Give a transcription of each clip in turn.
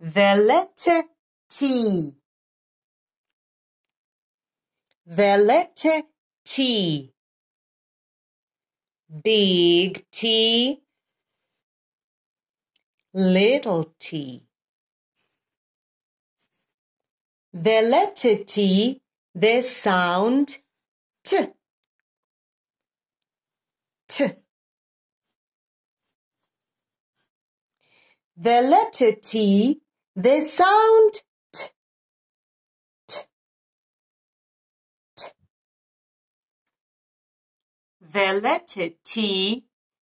The letter T. The letter T. Big T. Little T. The letter T, the sound T. T. The letter T the sound t, t, t. The letter T,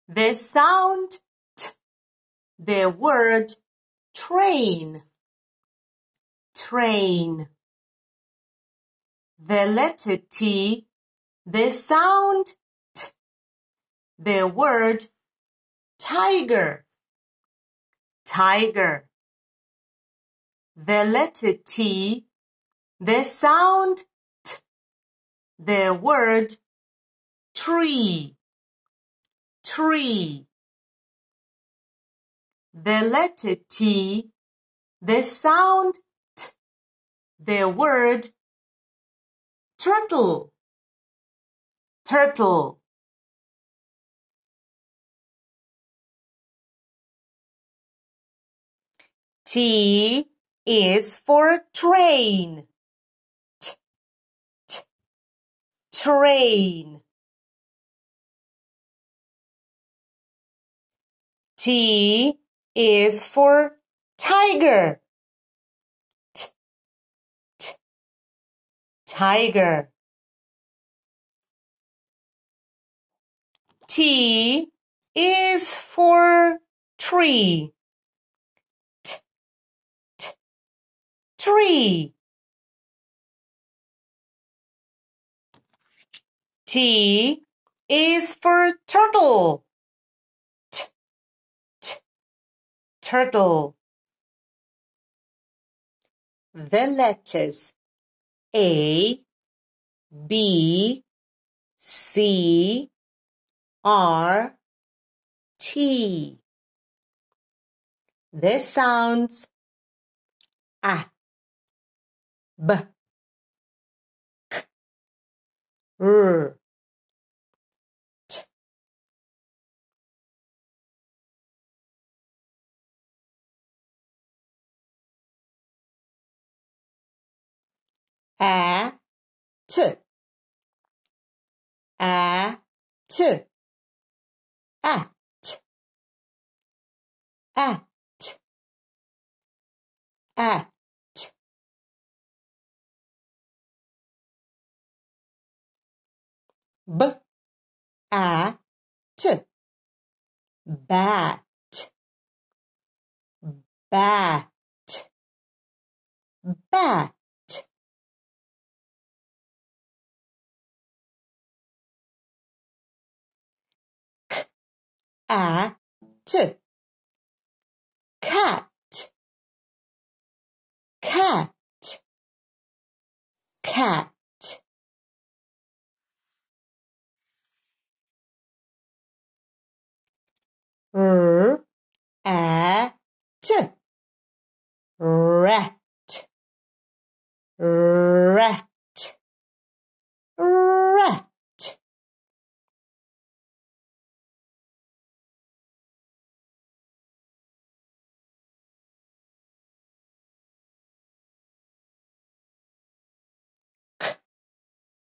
the sound t, the word train, train. The letter T, the sound t, the word tiger, tiger the letter T, the sound T, the word tree, tree. The letter T, the sound T, the word turtle, turtle. T is for train. T, t, train. T is for tiger. T, t, tiger. T is for tree. Three T is for turtle. T, t, turtle. The letters A, B, C, R, T. The sounds A b k r t a t a t at b a t bat bat bat k a t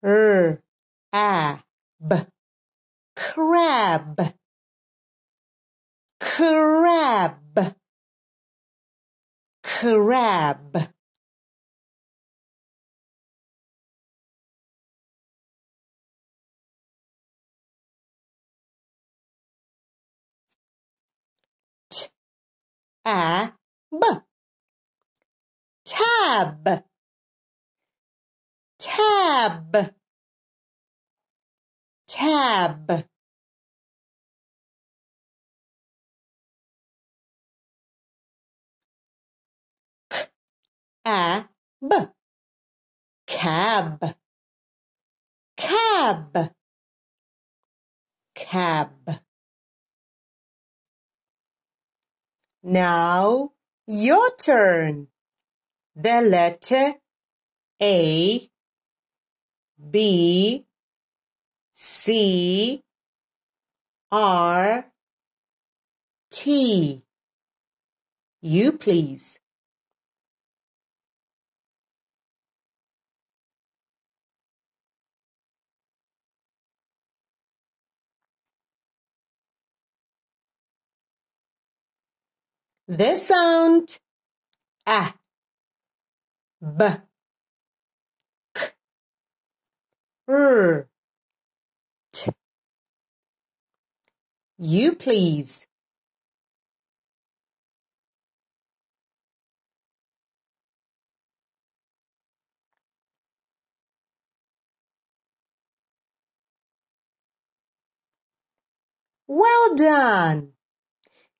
r er, a b crab crab crab T a b tab tab tab cab cab cab cab now your turn the letter a B C R T. You please. This sound A ah, B r t you please Well done!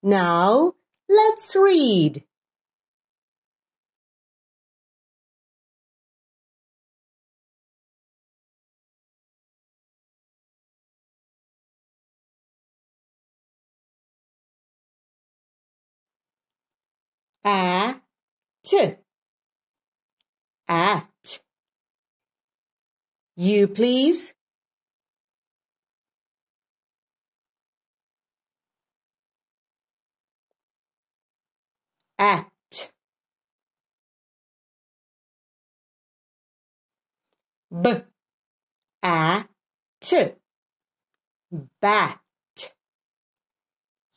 Now let's read. at at you please at At. bat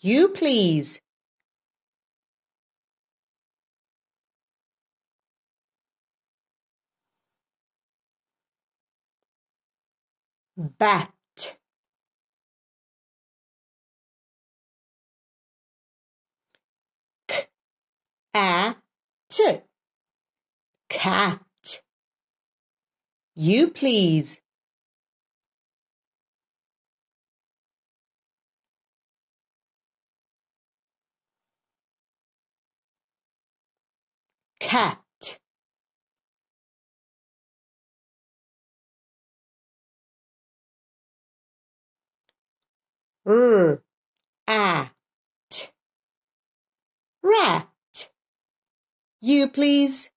you please bat k a t cat you please cat r at rat you please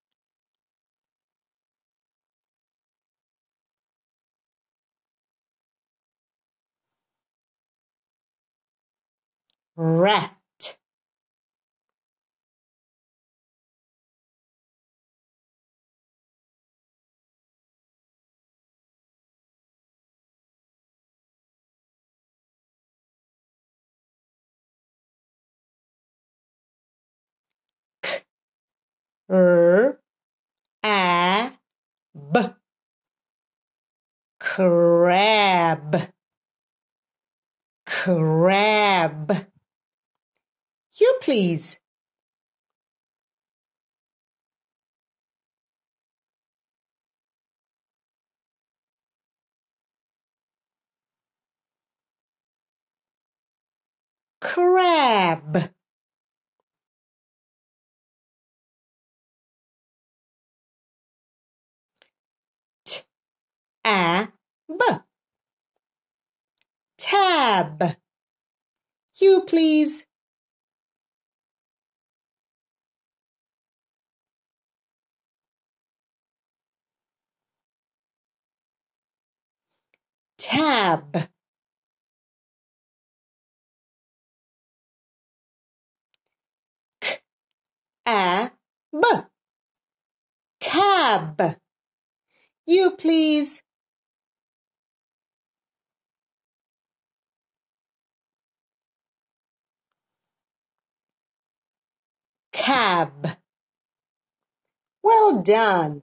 rat er, Crab, crab. You please. crab ab tab you please tab K a b cab you please cab. Well done.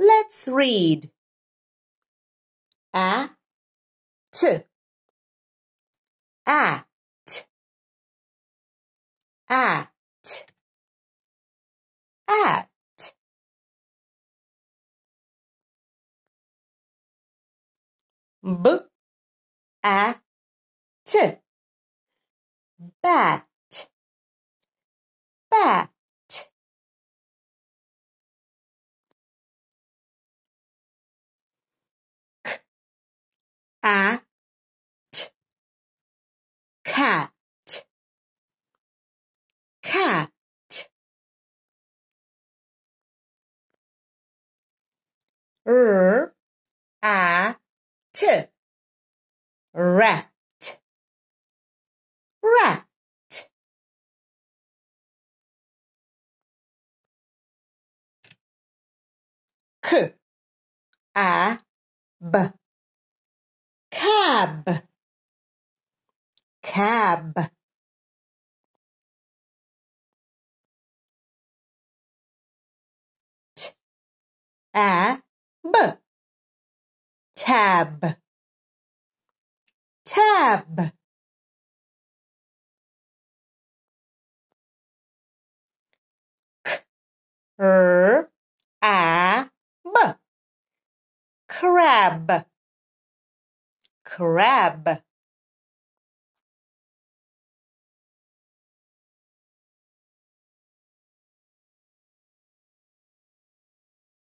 Let's read. At. At. At. At. B. A. T bat bat k at cat cat r er. a t rat k a b cab cab t a b tab tab r. crab crab